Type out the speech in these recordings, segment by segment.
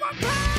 my power.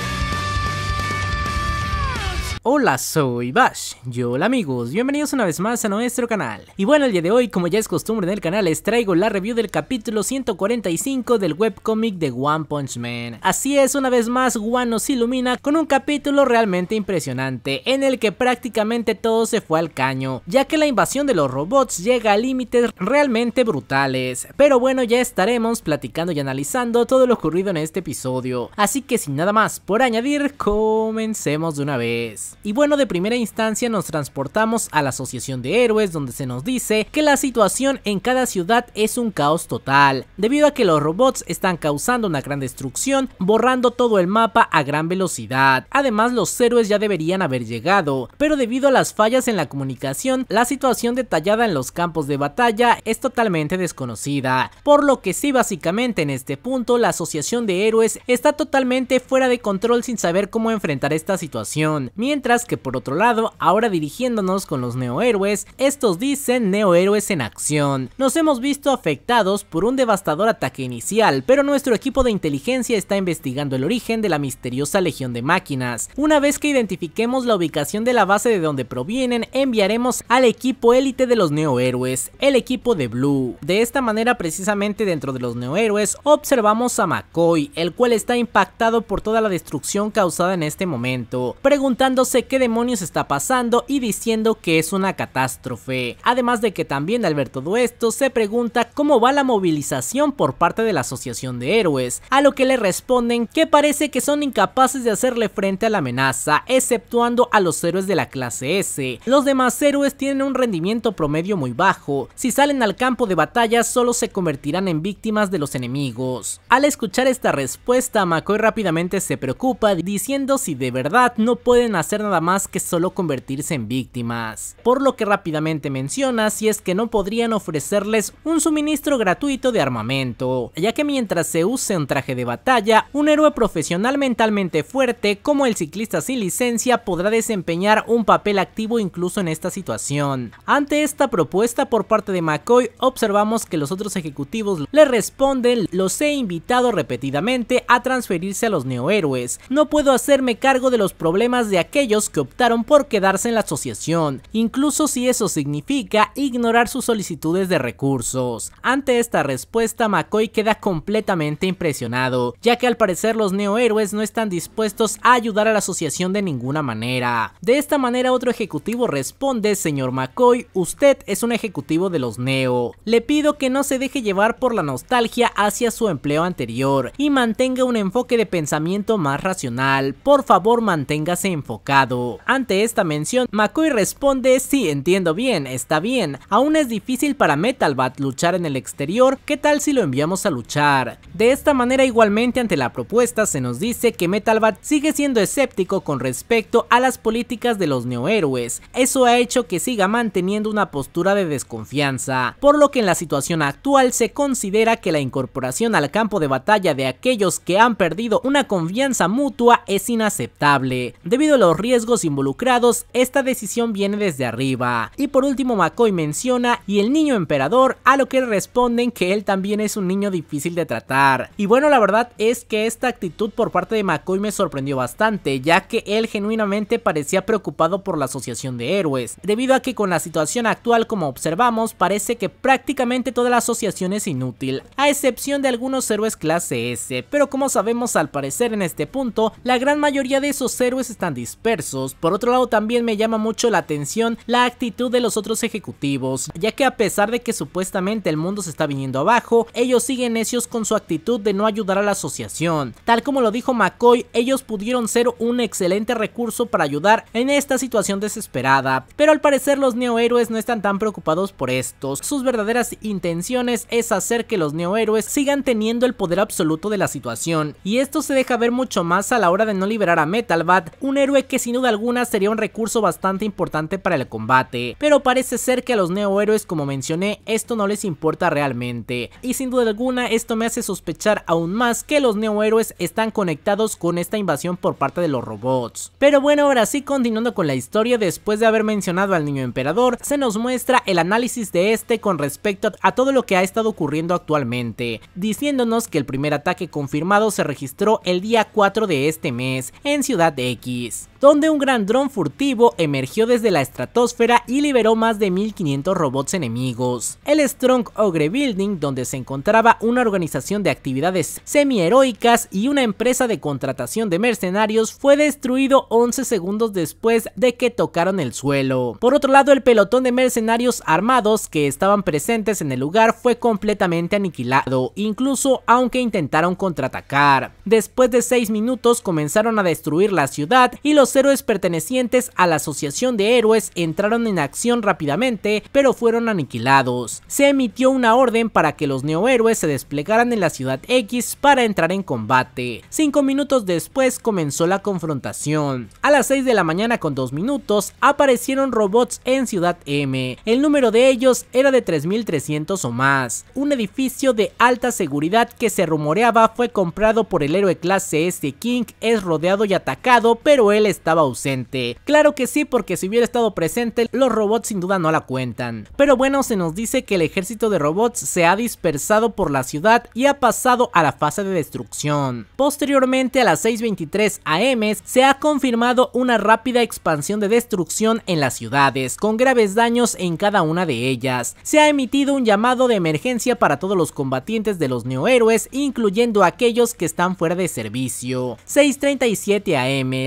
Hola, soy Bash. Yo, hola amigos, bienvenidos una vez más a nuestro canal. Y bueno, el día de hoy, como ya es costumbre en el canal, les traigo la review del capítulo 145 del webcomic de One Punch Man. Así es, una vez más, One nos ilumina con un capítulo realmente impresionante, en el que prácticamente todo se fue al caño, ya que la invasión de los robots llega a límites realmente brutales. Pero bueno, ya estaremos platicando y analizando todo lo ocurrido en este episodio. Así que sin nada más por añadir, comencemos de una vez. Y bueno, de primera instancia nos transportamos a la Asociación de Héroes, donde se nos dice que la situación en cada ciudad es un caos total, debido a que los robots están causando una gran destrucción, borrando todo el mapa a gran velocidad. Además, los héroes ya deberían haber llegado, pero debido a las fallas en la comunicación, la situación detallada en los campos de batalla es totalmente desconocida, por lo que sí básicamente en este punto la Asociación de Héroes está totalmente fuera de control sin saber cómo enfrentar esta situación, mientras mientras que por otro lado, ahora dirigiéndonos con los neohéroes, estos dicen neohéroes en acción. Nos hemos visto afectados por un devastador ataque inicial, pero nuestro equipo de inteligencia está investigando el origen de la misteriosa legión de máquinas. Una vez que identifiquemos la ubicación de la base de donde provienen, enviaremos al equipo élite de los neohéroes, el equipo de Blue. De esta manera precisamente dentro de los neohéroes observamos a McCoy, el cual está impactado por toda la destrucción causada en este momento, preguntándose qué demonios está pasando y diciendo que es una catástrofe. Además de que también al ver todo esto se pregunta cómo va la movilización por parte de la Asociación de Héroes, a lo que le responden que parece que son incapaces de hacerle frente a la amenaza, exceptuando a los héroes de la clase S. Los demás héroes tienen un rendimiento promedio muy bajo, si salen al campo de batalla solo se convertirán en víctimas de los enemigos. Al escuchar esta respuesta, McCoy rápidamente se preocupa diciendo si de verdad no pueden hacer nada más que solo convertirse en víctimas, por lo que rápidamente menciona si es que no podrían ofrecerles un suministro gratuito de armamento, ya que mientras se use un traje de batalla, un héroe profesional mentalmente fuerte como el ciclista sin licencia podrá desempeñar un papel activo incluso en esta situación. Ante esta propuesta por parte de McCoy, observamos que los otros ejecutivos le responden, los he invitado repetidamente a transferirse a los neohéroes, no puedo hacerme cargo de los problemas de aquellos que optaron por quedarse en la asociación, incluso si eso significa ignorar sus solicitudes de recursos. Ante esta respuesta, McCoy queda completamente impresionado, ya que al parecer los neohéroes no están dispuestos a ayudar a la asociación de ninguna manera. De esta manera otro ejecutivo responde, señor McCoy, usted es un ejecutivo de los neo. Le pido que no se deje llevar por la nostalgia hacia su empleo anterior y mantenga un enfoque de pensamiento más racional. Por favor, manténgase enfocado. Ante esta mención, McCoy responde, sí, entiendo bien, está bien, aún es difícil para Metalbat luchar en el exterior, ¿qué tal si lo enviamos a luchar? De esta manera igualmente ante la propuesta se nos dice que Metalbat sigue siendo escéptico con respecto a las políticas de los neohéroes, eso ha hecho que siga manteniendo una postura de desconfianza, por lo que en la situación actual se considera que la incorporación al campo de batalla de aquellos que han perdido una confianza mutua es inaceptable, debido a los riesgos riesgos involucrados, esta decisión viene desde arriba. Y por último McCoy menciona y el niño emperador, a lo que responden que él también es un niño difícil de tratar. Y bueno, la verdad es que esta actitud por parte de McCoy me sorprendió bastante, ya que él genuinamente parecía preocupado por la asociación de héroes, debido a que con la situación actual como observamos, parece que prácticamente toda la asociación es inútil, a excepción de algunos héroes clase S, pero como sabemos al parecer en este punto, la gran mayoría de esos héroes están dispersos por otro lado también me llama mucho la atención la actitud de los otros ejecutivos, ya que a pesar de que supuestamente el mundo se está viniendo abajo, ellos siguen necios con su actitud de no ayudar a la asociación. Tal como lo dijo McCoy, ellos pudieron ser un excelente recurso para ayudar en esta situación desesperada, pero al parecer los neohéroes no están tan preocupados por estos. Sus verdaderas intenciones es hacer que los neohéroes sigan teniendo el poder absoluto de la situación, y esto se deja ver mucho más a la hora de no liberar a Metalbat, un héroe que sin duda alguna sería un recurso bastante importante para el combate, pero parece ser que a los neohéroes como mencioné esto no les importa realmente, y sin duda alguna esto me hace sospechar aún más que los neohéroes están conectados con esta invasión por parte de los robots. Pero bueno ahora sí continuando con la historia después de haber mencionado al niño emperador, se nos muestra el análisis de este con respecto a todo lo que ha estado ocurriendo actualmente, diciéndonos que el primer ataque confirmado se registró el día 4 de este mes en Ciudad X donde un gran dron furtivo emergió desde la estratosfera y liberó más de 1500 robots enemigos. El Strong Ogre Building, donde se encontraba una organización de actividades semi-heroicas y una empresa de contratación de mercenarios, fue destruido 11 segundos después de que tocaron el suelo. Por otro lado, el pelotón de mercenarios armados que estaban presentes en el lugar fue completamente aniquilado, incluso aunque intentaron contraatacar. Después de 6 minutos comenzaron a destruir la ciudad y los héroes pertenecientes a la Asociación de Héroes entraron en acción rápidamente, pero fueron aniquilados. Se emitió una orden para que los neohéroes se desplegaran en la ciudad X para entrar en combate. Cinco minutos después comenzó la confrontación. A las 6 de la mañana con dos minutos aparecieron robots en Ciudad M. El número de ellos era de 3.300 o más. Un edificio de alta seguridad que se rumoreaba fue comprado por el héroe clase S King, es rodeado y atacado, pero él está estaba ausente. Claro que sí, porque si hubiera estado presente, los robots sin duda no la cuentan. Pero bueno, se nos dice que el ejército de robots se ha dispersado por la ciudad y ha pasado a la fase de destrucción. Posteriormente a las 6.23 am se ha confirmado una rápida expansión de destrucción en las ciudades, con graves daños en cada una de ellas. Se ha emitido un llamado de emergencia para todos los combatientes de los neohéroes, incluyendo aquellos que están fuera de servicio. 6.37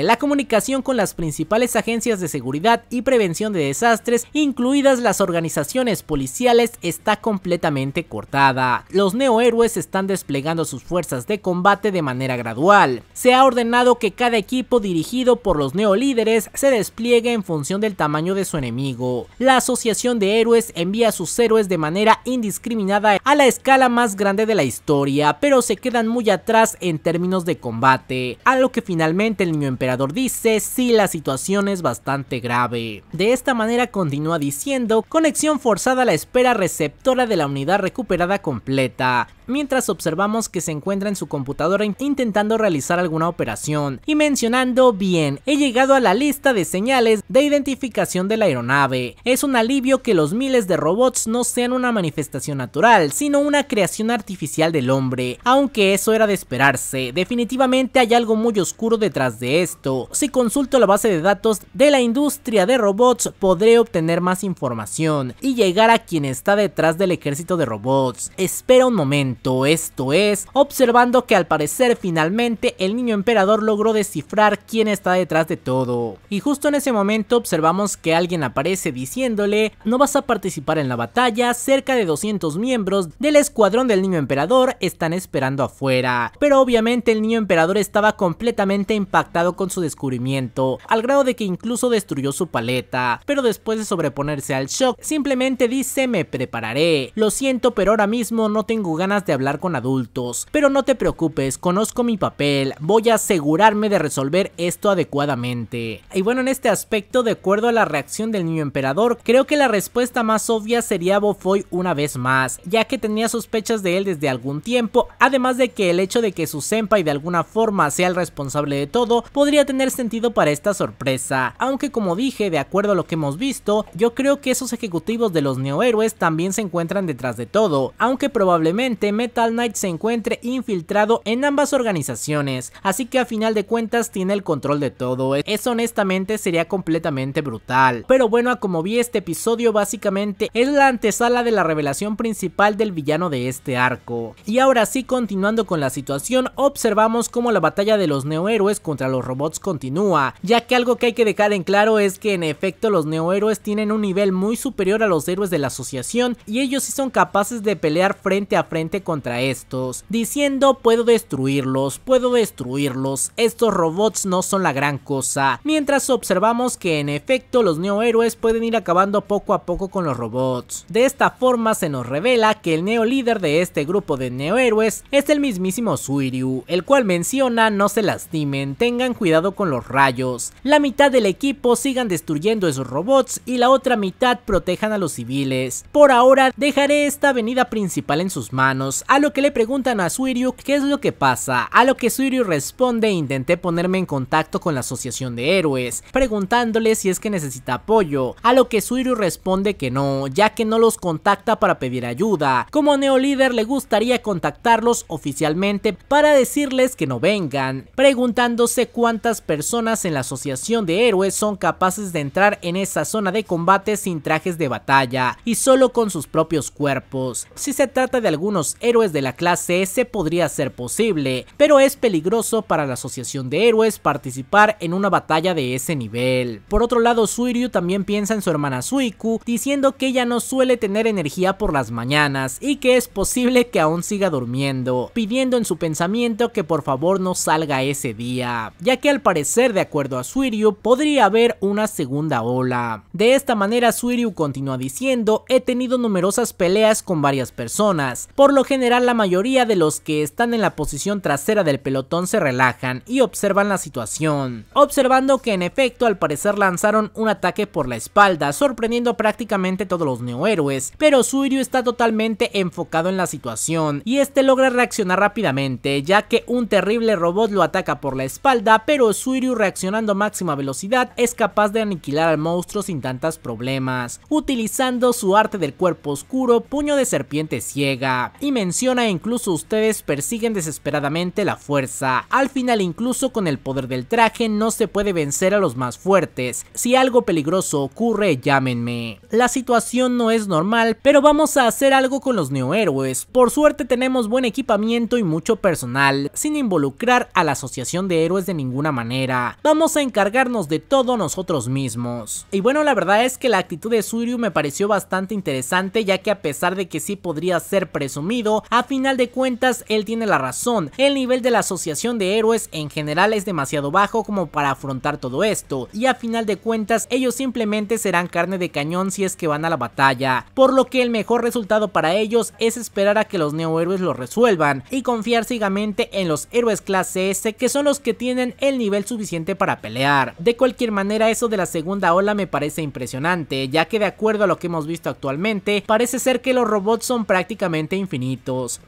am, la comunicación con las principales agencias de seguridad y prevención de desastres, incluidas las organizaciones policiales, está completamente cortada. Los neohéroes están desplegando sus fuerzas de combate de manera gradual. Se ha ordenado que cada equipo dirigido por los neolíderes se despliegue en función del tamaño de su enemigo. La Asociación de Héroes envía a sus héroes de manera indiscriminada a la escala más grande de la historia, pero se quedan muy atrás en términos de combate, a lo que finalmente el niño emperador dice si sí la situación es bastante grave. De esta manera continúa diciendo, conexión forzada a la espera receptora de la unidad recuperada completa mientras observamos que se encuentra en su computadora intentando realizar alguna operación y mencionando bien, he llegado a la lista de señales de identificación de la aeronave. Es un alivio que los miles de robots no sean una manifestación natural, sino una creación artificial del hombre, aunque eso era de esperarse, definitivamente hay algo muy oscuro detrás de esto. Si consulto la base de datos de la industria de robots podré obtener más información y llegar a quien está detrás del ejército de robots. Espera un momento esto es, observando que al parecer finalmente el niño emperador logró descifrar quién está detrás de todo. Y justo en ese momento observamos que alguien aparece diciéndole, no vas a participar en la batalla, cerca de 200 miembros del escuadrón del niño emperador están esperando afuera. Pero obviamente el niño emperador estaba completamente impactado con su descubrimiento, al grado de que incluso destruyó su paleta, pero después de sobreponerse al shock, simplemente dice me prepararé, lo siento pero ahora mismo no tengo ganas de hablar con adultos, pero no te preocupes, conozco mi papel, voy a asegurarme de resolver esto adecuadamente. Y bueno, en este aspecto, de acuerdo a la reacción del niño emperador, creo que la respuesta más obvia sería Bofoy una vez más, ya que tenía sospechas de él desde algún tiempo, además de que el hecho de que su senpai de alguna forma sea el responsable de todo, podría tener sentido para esta sorpresa, aunque como dije, de acuerdo a lo que hemos visto, yo creo que esos ejecutivos de los neohéroes también se encuentran detrás de todo, aunque probablemente Metal Knight se encuentre infiltrado en ambas organizaciones, así que a final de cuentas tiene el control de todo, eso honestamente sería completamente brutal. Pero bueno, como vi este episodio básicamente es la antesala de la revelación principal del villano de este arco. Y ahora sí, continuando con la situación, observamos cómo la batalla de los neohéroes contra los robots continúa, ya que algo que hay que dejar en claro es que en efecto los neohéroes tienen un nivel muy superior a los héroes de la asociación y ellos sí son capaces de pelear frente a frente contra estos, diciendo puedo destruirlos, puedo destruirlos, estos robots no son la gran cosa, mientras observamos que en efecto los Neo pueden ir acabando poco a poco con los robots. De esta forma se nos revela que el Neo Líder de este grupo de Neo es el mismísimo Suiryu, el cual menciona no se lastimen, tengan cuidado con los rayos, la mitad del equipo sigan destruyendo esos robots y la otra mitad protejan a los civiles. Por ahora dejaré esta avenida principal en sus manos a lo que le preguntan a Suiryu qué es lo que pasa, a lo que Suiryu responde intenté ponerme en contacto con la asociación de héroes, preguntándole si es que necesita apoyo, a lo que Suiryu responde que no, ya que no los contacta para pedir ayuda, como Neolíder le gustaría contactarlos oficialmente para decirles que no vengan, preguntándose cuántas personas en la asociación de héroes son capaces de entrar en esa zona de combate sin trajes de batalla y solo con sus propios cuerpos. Si se trata de algunos héroes de la clase S podría ser posible, pero es peligroso para la asociación de héroes participar en una batalla de ese nivel. Por otro lado, Suiryu también piensa en su hermana Suiku, diciendo que ella no suele tener energía por las mañanas y que es posible que aún siga durmiendo, pidiendo en su pensamiento que por favor no salga ese día, ya que al parecer de acuerdo a Suiryu podría haber una segunda ola. De esta manera Suiryu continúa diciendo, he tenido numerosas peleas con varias personas, por lo que general la mayoría de los que están en la posición trasera del pelotón se relajan y observan la situación, observando que en efecto al parecer lanzaron un ataque por la espalda, sorprendiendo prácticamente todos los neohéroes, pero Suiryu está totalmente enfocado en la situación y este logra reaccionar rápidamente, ya que un terrible robot lo ataca por la espalda, pero Suiryu reaccionando a máxima velocidad es capaz de aniquilar al monstruo sin tantos problemas, utilizando su arte del cuerpo oscuro, puño de serpiente ciega. Y menciona incluso ustedes persiguen desesperadamente la fuerza. Al final incluso con el poder del traje no se puede vencer a los más fuertes. Si algo peligroso ocurre, llámenme. La situación no es normal, pero vamos a hacer algo con los neohéroes. Por suerte tenemos buen equipamiento y mucho personal, sin involucrar a la asociación de héroes de ninguna manera. Vamos a encargarnos de todo nosotros mismos. Y bueno, la verdad es que la actitud de Suriu me pareció bastante interesante, ya que a pesar de que sí podría ser presumido, a final de cuentas él tiene la razón, el nivel de la asociación de héroes en general es demasiado bajo como para afrontar todo esto, y a final de cuentas ellos simplemente serán carne de cañón si es que van a la batalla, por lo que el mejor resultado para ellos es esperar a que los neohéroes lo resuelvan y confiar ciegamente en los héroes clase S que son los que tienen el nivel suficiente para pelear. De cualquier manera eso de la segunda ola me parece impresionante, ya que de acuerdo a lo que hemos visto actualmente, parece ser que los robots son prácticamente infinitos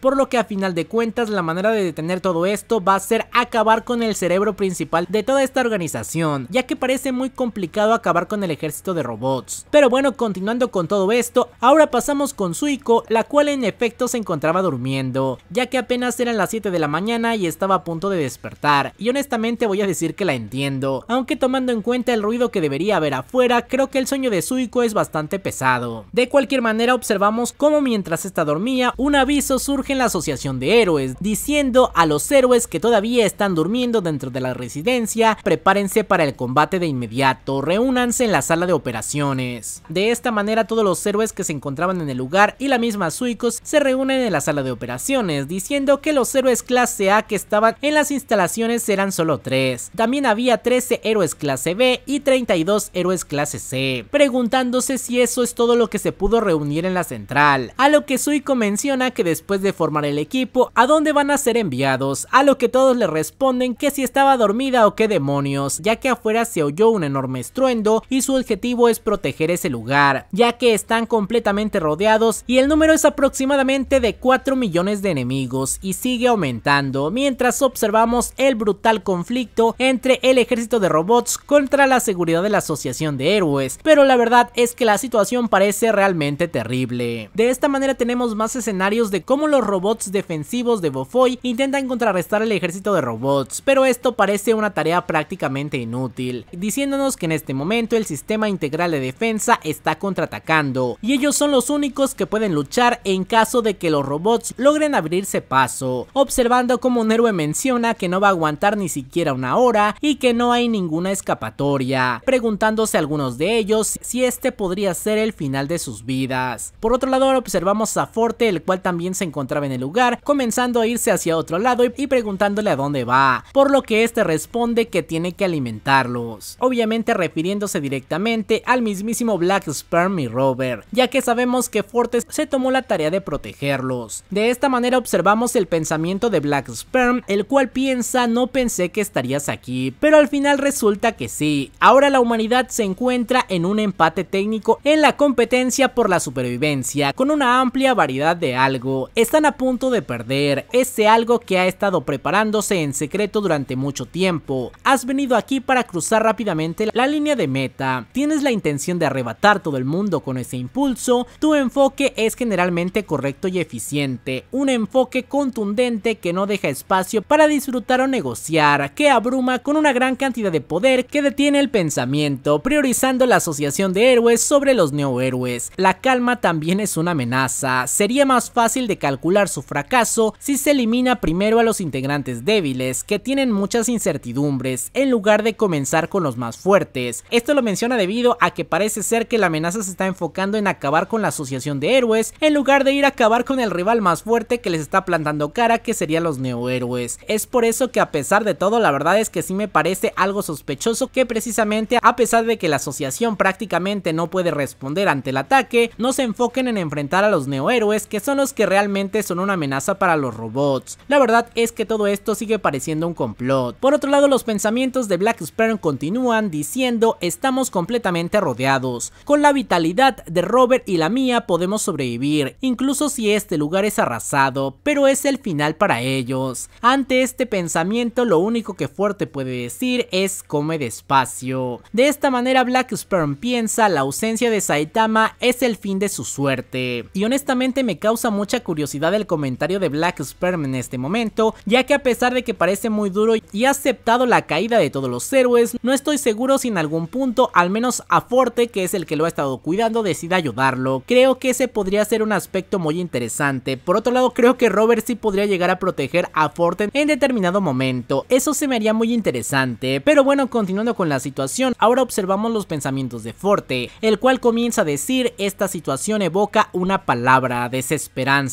por lo que a final de cuentas la manera de detener todo esto va a ser acabar con el cerebro principal de toda esta organización, ya que parece muy complicado acabar con el ejército de robots. Pero bueno, continuando con todo esto, ahora pasamos con Suiko, la cual en efecto se encontraba durmiendo, ya que apenas eran las 7 de la mañana y estaba a punto de despertar, y honestamente voy a decir que la entiendo, aunque tomando en cuenta el ruido que debería haber afuera, creo que el sueño de Suiko es bastante pesado. De cualquier manera observamos cómo mientras esta dormía, una vida eso surge en la Asociación de Héroes, diciendo a los héroes que todavía están durmiendo dentro de la residencia, prepárense para el combate de inmediato, reúnanse en la sala de operaciones. De esta manera todos los héroes que se encontraban en el lugar y la misma Suikos se reúnen en la sala de operaciones, diciendo que los héroes clase A que estaban en las instalaciones eran solo 3. También había 13 héroes clase B y 32 héroes clase C, preguntándose si eso es todo lo que se pudo reunir en la central, a lo que Suiko menciona que después de formar el equipo a dónde van a ser enviados, a lo que todos le responden que si estaba dormida o qué demonios, ya que afuera se oyó un enorme estruendo y su objetivo es proteger ese lugar, ya que están completamente rodeados y el número es aproximadamente de 4 millones de enemigos y sigue aumentando, mientras observamos el brutal conflicto entre el ejército de robots contra la seguridad de la asociación de héroes, pero la verdad es que la situación parece realmente terrible. De esta manera tenemos más escenarios de cómo los robots defensivos de Bofoy intentan contrarrestar el ejército de robots, pero esto parece una tarea prácticamente inútil, diciéndonos que en este momento el sistema integral de defensa está contraatacando, y ellos son los únicos que pueden luchar en caso de que los robots logren abrirse paso, observando cómo un héroe menciona que no va a aguantar ni siquiera una hora y que no hay ninguna escapatoria, preguntándose a algunos de ellos si este podría ser el final de sus vidas. Por otro lado observamos a Forte el cual también se encontraba en el lugar, comenzando a irse hacia otro lado y preguntándole a dónde va, por lo que este responde que tiene que alimentarlos, obviamente refiriéndose directamente al mismísimo Black Sperm y Robert, ya que sabemos que Fortes se tomó la tarea de protegerlos. De esta manera observamos el pensamiento de Black Sperm, el cual piensa no pensé que estarías aquí, pero al final resulta que sí, ahora la humanidad se encuentra en un empate técnico en la competencia por la supervivencia, con una amplia variedad de algo están a punto de perder ese algo que ha estado preparándose en secreto durante mucho tiempo. Has venido aquí para cruzar rápidamente la línea de meta, tienes la intención de arrebatar todo el mundo con ese impulso, tu enfoque es generalmente correcto y eficiente, un enfoque contundente que no deja espacio para disfrutar o negociar, que abruma con una gran cantidad de poder que detiene el pensamiento, priorizando la asociación de héroes sobre los neohéroes. La calma también es una amenaza, sería más fácil de calcular su fracaso si se elimina primero a los integrantes débiles, que tienen muchas incertidumbres, en lugar de comenzar con los más fuertes. Esto lo menciona debido a que parece ser que la amenaza se está enfocando en acabar con la asociación de héroes, en lugar de ir a acabar con el rival más fuerte que les está plantando cara, que serían los neohéroes. Es por eso que a pesar de todo, la verdad es que sí me parece algo sospechoso que precisamente a pesar de que la asociación prácticamente no puede responder ante el ataque, no se enfoquen en enfrentar a los neohéroes que son los que realmente son una amenaza para los robots. La verdad es que todo esto sigue pareciendo un complot. Por otro lado, los pensamientos de Black Spurn continúan diciendo estamos completamente rodeados. Con la vitalidad de Robert y la mía podemos sobrevivir, incluso si este lugar es arrasado, pero es el final para ellos. Ante este pensamiento lo único que Fuerte puede decir es come despacio. De esta manera Black Sperm piensa la ausencia de Saitama es el fin de su suerte. Y honestamente me causa mucha curiosidad del comentario de Black Sperm en este momento, ya que a pesar de que parece muy duro y ha aceptado la caída de todos los héroes, no estoy seguro si en algún punto, al menos a Forte, que es el que lo ha estado cuidando, decida ayudarlo. Creo que ese podría ser un aspecto muy interesante. Por otro lado, creo que Robert sí podría llegar a proteger a Forte en determinado momento. Eso se me haría muy interesante. Pero bueno, continuando con la situación, ahora observamos los pensamientos de Forte, el cual comienza a decir esta situación evoca una palabra, desesperanza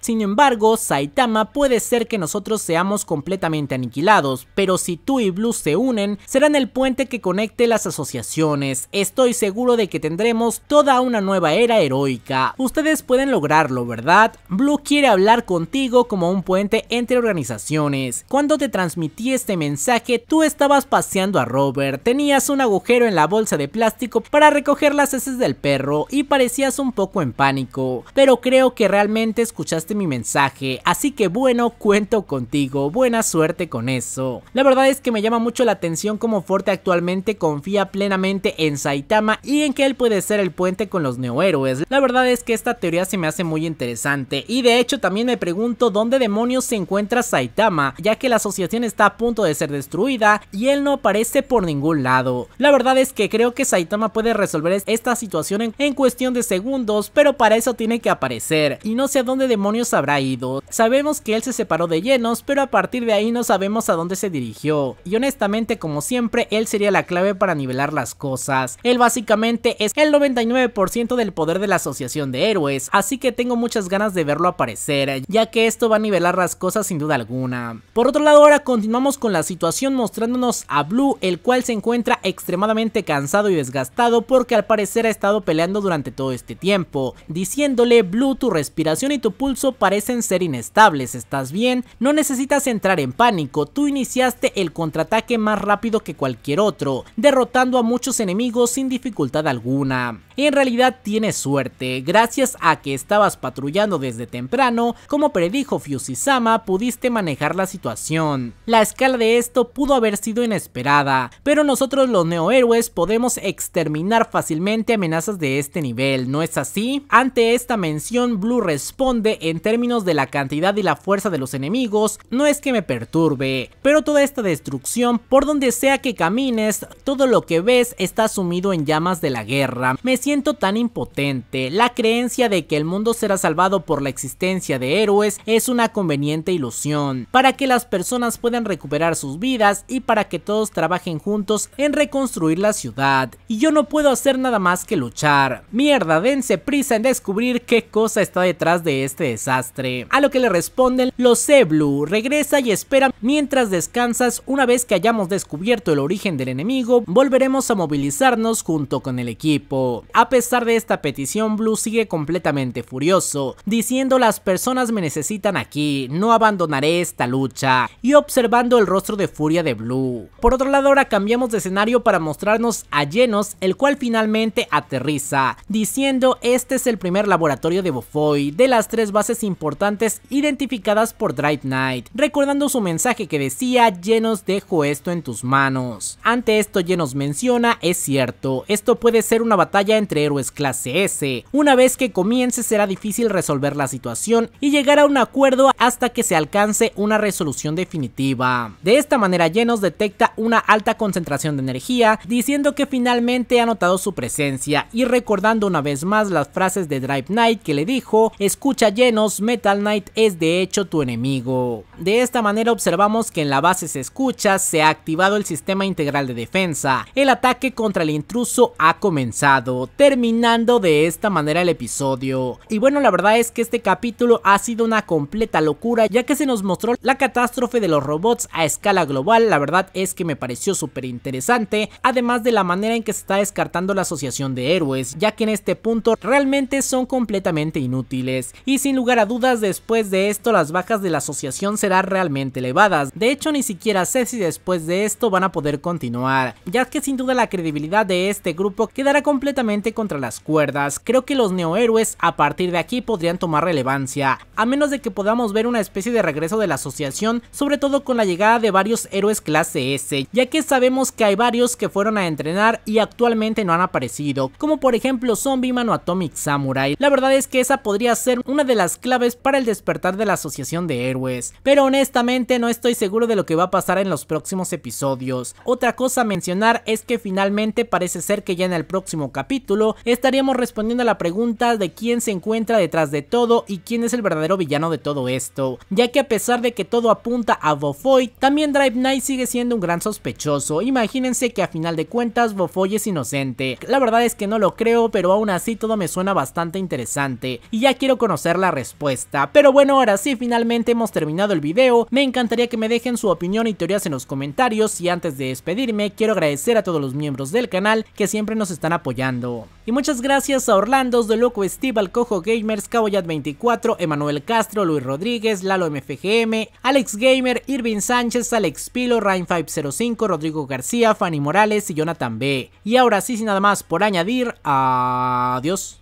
sin embargo, Saitama puede ser que nosotros seamos completamente aniquilados, pero si tú y Blue se unen, serán el puente que conecte las asociaciones. Estoy seguro de que tendremos toda una nueva era heroica. Ustedes pueden lograrlo, ¿verdad? Blue quiere hablar contigo como un puente entre organizaciones. Cuando te transmití este mensaje, tú estabas paseando a Robert, tenías un agujero en la bolsa de plástico para recoger las heces del perro y parecías un poco en pánico, pero creo que realmente escuchaste mi mensaje, así que bueno, cuento contigo, buena suerte con eso. La verdad es que me llama mucho la atención cómo Forte actualmente confía plenamente en Saitama y en que él puede ser el puente con los neohéroes. La verdad es que esta teoría se me hace muy interesante y de hecho también me pregunto dónde demonios se encuentra Saitama, ya que la asociación está a punto de ser destruida y él no aparece por ningún lado. La verdad es que creo que Saitama puede resolver esta situación en, cuestión de segundos, pero para eso tiene que aparecer y no sé dónde demonios habrá ido. Sabemos que él se separó de Llenos, pero a partir de ahí no sabemos a dónde se dirigió. Y honestamente, como siempre, él sería la clave para nivelar las cosas. Él básicamente es el 99% del poder de la asociación de héroes, así que tengo muchas ganas de verlo aparecer, ya que esto va a nivelar las cosas sin duda alguna. Por otro lado, ahora continuamos con la situación mostrándonos a Blue, el cual se encuentra extremadamente cansado y desgastado porque al parecer ha estado peleando durante todo este tiempo, diciéndole Blue tu respiración y tu pulso parecen ser inestables, ¿estás bien? No necesitas entrar en pánico, tú iniciaste el contraataque más rápido que cualquier otro, derrotando a muchos enemigos sin dificultad alguna. En realidad tienes suerte, gracias a que estabas patrullando desde temprano, como predijo Fusisama, pudiste manejar la situación. La escala de esto pudo haber sido inesperada, pero nosotros los neohéroes podemos exterminar fácilmente amenazas de este nivel, ¿no es así? Ante esta mención, Blue responde en términos de la cantidad y la fuerza de los enemigos no es que me perturbe, pero toda esta destrucción, por donde sea que camines, todo lo que ves está sumido en llamas de la guerra. Me siento tan impotente, la creencia de que el mundo será salvado por la existencia de héroes es una conveniente ilusión, para que las personas puedan recuperar sus vidas y para que todos trabajen juntos en reconstruir la ciudad. Y yo no puedo hacer nada más que luchar. Mierda, dense prisa en descubrir qué cosa está detrás de este desastre. A lo que le responden, lo sé Blue, regresa y espera mientras descansas una vez que hayamos descubierto el origen del enemigo, volveremos a movilizarnos junto con el equipo. A pesar de esta petición, Blue sigue completamente furioso, diciendo las personas me necesitan aquí, no abandonaré esta lucha, y observando el rostro de furia de Blue. Por otro lado, ahora cambiamos de escenario para mostrarnos a Genos, el cual finalmente aterriza, diciendo este es el primer laboratorio de Bofoy de la tres bases importantes identificadas por Drive Knight, recordando su mensaje que decía llenos dejo esto en tus manos. Ante esto llenos menciona, es cierto, esto puede ser una batalla entre héroes clase S, una vez que comience será difícil resolver la situación y llegar a un acuerdo hasta que se alcance una resolución definitiva. De esta manera llenos detecta una alta concentración de energía, diciendo que finalmente ha notado su presencia y recordando una vez más las frases de Drive Knight que le dijo, escucha escucha llenos, Metal Knight es de hecho tu enemigo. De esta manera observamos que en la base se escucha se ha activado el sistema integral de defensa, el ataque contra el intruso ha comenzado, terminando de esta manera el episodio. Y bueno la verdad es que este capítulo ha sido una completa locura ya que se nos mostró la catástrofe de los robots a escala global, la verdad es que me pareció súper interesante, además de la manera en que se está descartando la asociación de héroes, ya que en este punto realmente son completamente inútiles y sin lugar a dudas después de esto las bajas de la asociación serán realmente elevadas, de hecho ni siquiera sé si después de esto van a poder continuar, ya que sin duda la credibilidad de este grupo quedará completamente contra las cuerdas, creo que los neohéroes a partir de aquí podrían tomar relevancia, a menos de que podamos ver una especie de regreso de la asociación, sobre todo con la llegada de varios héroes clase S, ya que sabemos que hay varios que fueron a entrenar y actualmente no han aparecido, como por ejemplo Zombie Man o Atomic Samurai, la verdad es que esa podría ser una de las claves para el despertar de la Asociación de Héroes, pero honestamente no estoy seguro de lo que va a pasar en los próximos episodios. Otra cosa a mencionar es que finalmente parece ser que ya en el próximo capítulo estaríamos respondiendo a la pregunta de quién se encuentra detrás de todo y quién es el verdadero villano de todo esto, ya que a pesar de que todo apunta a Bofoy, también Drive Knight sigue siendo un gran sospechoso, imagínense que a final de cuentas Bofoy es inocente, la verdad es que no lo creo pero aún así todo me suena bastante interesante y ya quiero conocer ser la respuesta. Pero bueno, ahora sí, finalmente hemos terminado el video. Me encantaría que me dejen su opinión y teorías en los comentarios. Y antes de despedirme, quiero agradecer a todos los miembros del canal que siempre nos están apoyando. Y muchas gracias a Orlandos, De Loco Steve, Alcojo Gamers, Caboyat24, Emanuel Castro, Luis Rodríguez, Lalo MFGM, Alex Gamer, Irving Sánchez, Alex Pilo, Rain505, Rodrigo García, Fanny Morales y Jonathan B. Y ahora sí, sin nada más por añadir, adiós.